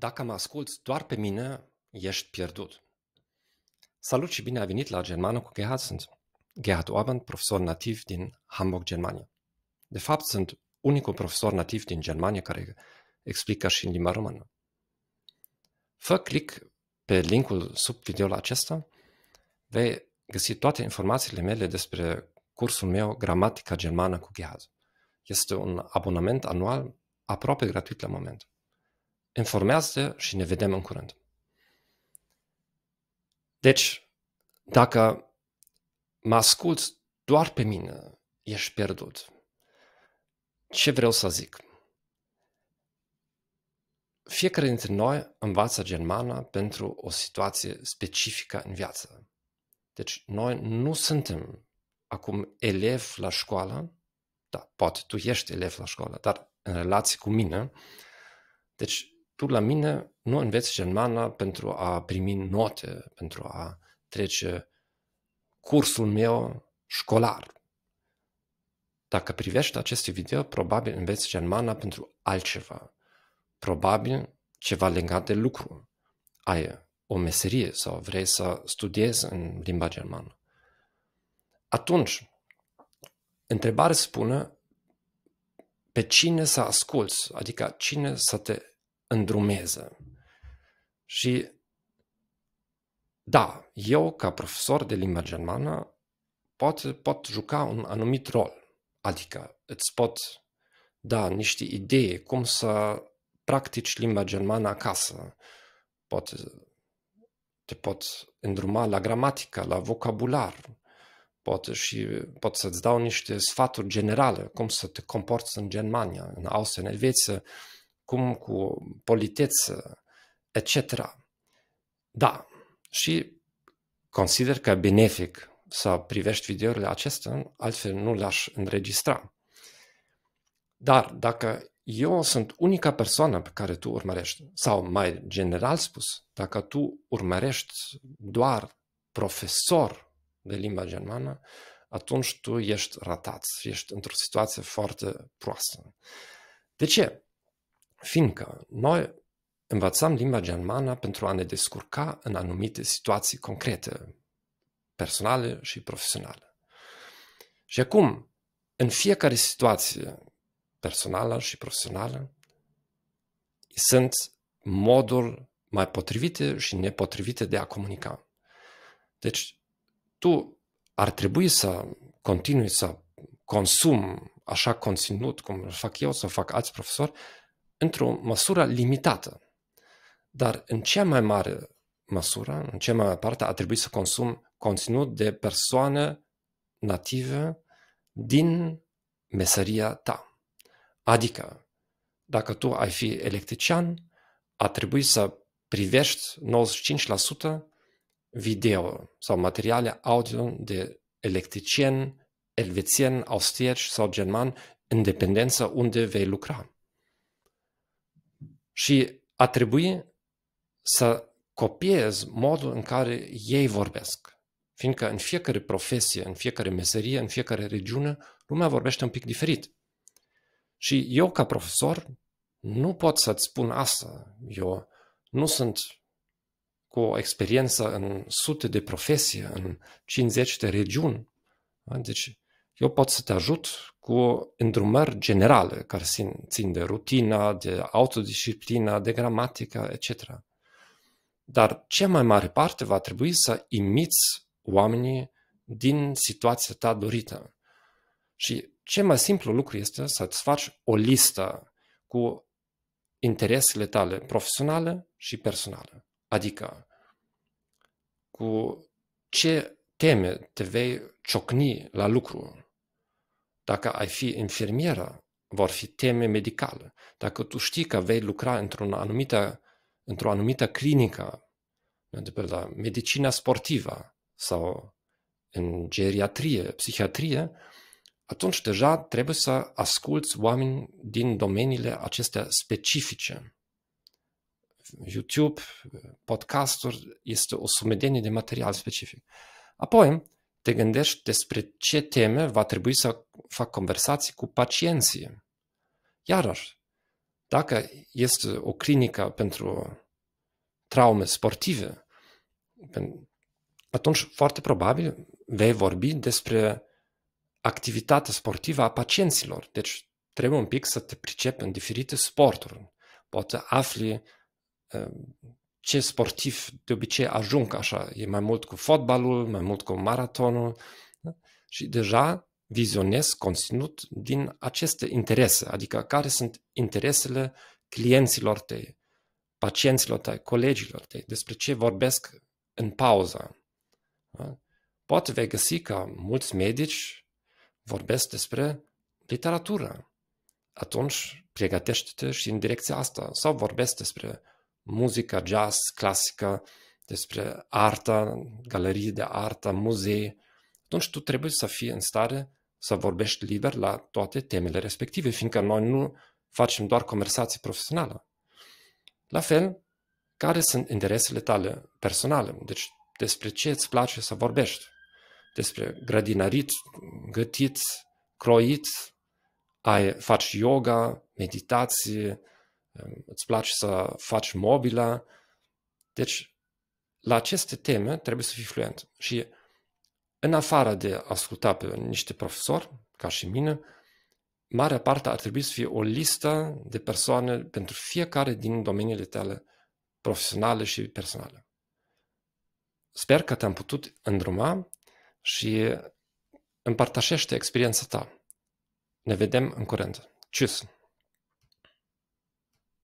Dacă mă asculți doar pe mine, ești pierdut. Salut și bine ai venit la Germană cu Gerhard. Sunt Gerhard Oaben, profesor nativ din Hamburg, Germania. De fapt, sunt unicul profesor nativ din Germania care explică și în limba română. Fă click pe linkul sub videoul acesta, vei găsi toate informațiile mele despre cursul meu Gramatica Germană cu Gerhard. Este un abonament anual aproape gratuit la moment informează și ne vedem în curând. Deci, dacă mă asculți doar pe mine, ești pierdut. Ce vreau să zic? Fiecare dintre noi învață germana pentru o situație specifică în viață. Deci noi nu suntem acum elev la școală, da, poate tu ești elev la școală, dar în relație cu mine, deci tu la mine nu înveți germana pentru a primi note, pentru a trece cursul meu școlar. Dacă privești acest video, probabil înveți germana pentru altceva. Probabil ceva legat de lucru. Ai o meserie sau vrei să studiezi în limba germană. Atunci, întrebarea spune pe cine să asculți, adică cine să te îndrumeze. Și da, eu ca profesor de limba germană pot, pot juca un anumit rol, adică îți pot da niște idei cum să practici limba germană acasă, pot, te pot îndruma la gramatică, la vocabular, pot, și pot să-ți dau niște sfaturi generale, cum să te comporți în Germania, în Austria, în Elveția, cum cu politeță, etc. Da, și consider că benefic să privești videourile acestea, altfel nu le-aș înregistra. Dar dacă eu sunt unica persoană pe care tu urmărești, sau mai general spus, dacă tu urmărești doar profesor de limba germană, atunci tu ești ratat, ești într-o situație foarte proastă. De ce? fiindcă noi învățăm limba germană pentru a ne descurca în anumite situații concrete, personale și profesionale. Și acum, în fiecare situație personală și profesională, sunt modul mai potrivite și nepotrivite de a comunica. Deci, tu ar trebui să continui să consum așa conținut cum îl fac eu, să fac alți profesori, într-o măsură limitată. Dar în cea mai mare măsură, în cea mai mare parte, a trebuit să consum conținut de persoane native din meseria ta. Adică, dacă tu ai fi electrician, a trebuit să privești 95% video sau materiale audio de electricieni elvețieni, austrieci sau germani, în dependență unde vei lucra. Și a trebuit să copiez modul în care ei vorbesc. Fiindcă în fiecare profesie, în fiecare meserie, în fiecare regiune, lumea vorbește un pic diferit. Și eu, ca profesor, nu pot să-ți spun asta. Eu nu sunt cu o experiență în sute de profesie, în 50 de regiuni. Da? Deci, eu pot să te ajut cu îndrumări generale care țin de rutina, de autodisciplina, de gramatică, etc. Dar cea mai mare parte va trebui să imiți oamenii din situația ta dorită. Și cel mai simplu lucru este să-ți faci o listă cu interesele tale profesionale și personale. Adică cu ce teme te vei ciocni la lucru dacă ai fi infirmieră, vor fi teme medicale. Dacă tu știi că vei lucra într-o anumită, într-o anumită clinică, de pe la medicina sportivă sau în geriatrie, psihiatrie, atunci deja trebuie să asculți oameni din domeniile acestea specifice. YouTube, podcasturi, este o sumedenie de material specific. Apoi, te gândești despre ce teme va trebui să fac conversații cu pacienții. Iarăși, dacă este o clinică pentru traume sportive, atunci foarte probabil vei vorbi despre activitatea sportivă a pacienților. Deci trebuie un pic să te pricepi în diferite sporturi. Poate afli uh, ce sportiv de obicei ajung așa. E mai mult cu fotbalul, mai mult cu maratonul da? și deja vizionez conținut din aceste interese, adică care sunt interesele clienților tăi, pacienților tăi, colegilor tăi, despre ce vorbesc în pauză. Da? Poate vei găsi că mulți medici vorbesc despre literatură. Atunci pregătește-te și în direcția asta. Sau vorbesc despre muzică, jazz, clasică, despre artă, galerii de artă, muzee, atunci tu trebuie să fii în stare să vorbești liber la toate temele respective, fiindcă noi nu facem doar conversații profesională. La fel, care sunt interesele tale personale? Deci despre ce îți place să vorbești? Despre grădinărit, gătit, croit, ai, faci yoga, meditații. Ehm, îți place să faci mobila. Deci, la aceste teme trebuie să fii fluent. Și în afară de a asculta pe niște profesori, ca și mine, marea parte ar trebui să fie o listă de persoane pentru fiecare din domeniile tale profesionale și personale. Sper că te-am putut îndruma și împărtășește experiența ta. Ne vedem în curând. Tschüss!